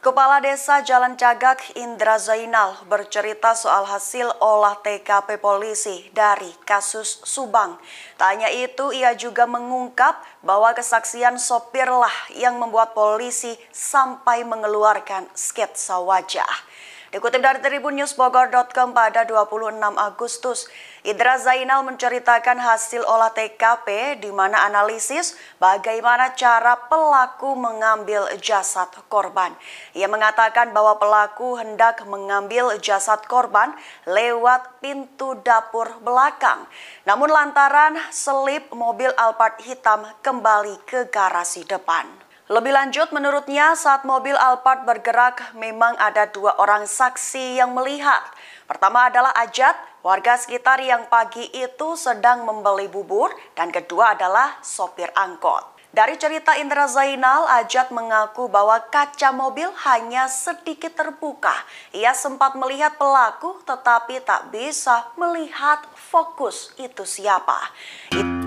Kepala Desa Jalan Cagak Indra Zainal bercerita soal hasil olah TKP polisi dari kasus Subang. Tanya itu, ia juga mengungkap bahwa kesaksian sopirlah yang membuat polisi sampai mengeluarkan sketsa wajah. Dikutip dari Tribun News Bogor.com pada 26 Agustus, Indra Zainal menceritakan hasil olah TKP di mana analisis bagaimana cara pelaku mengambil jasad korban. Ia mengatakan bahwa pelaku hendak mengambil jasad korban lewat pintu dapur belakang. Namun lantaran selip mobil Alphard hitam kembali ke garasi depan. Lebih lanjut, menurutnya saat mobil Alphard bergerak memang ada dua orang saksi yang melihat. Pertama adalah Ajat, warga sekitar yang pagi itu sedang membeli bubur dan kedua adalah sopir angkot. Dari cerita Indra Zainal, Ajat mengaku bahwa kaca mobil hanya sedikit terbuka. Ia sempat melihat pelaku tetapi tak bisa melihat fokus itu siapa. Itu